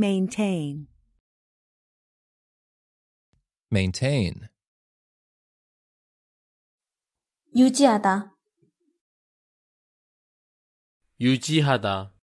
Maintain. Maintain. 유지하다. 유지하다.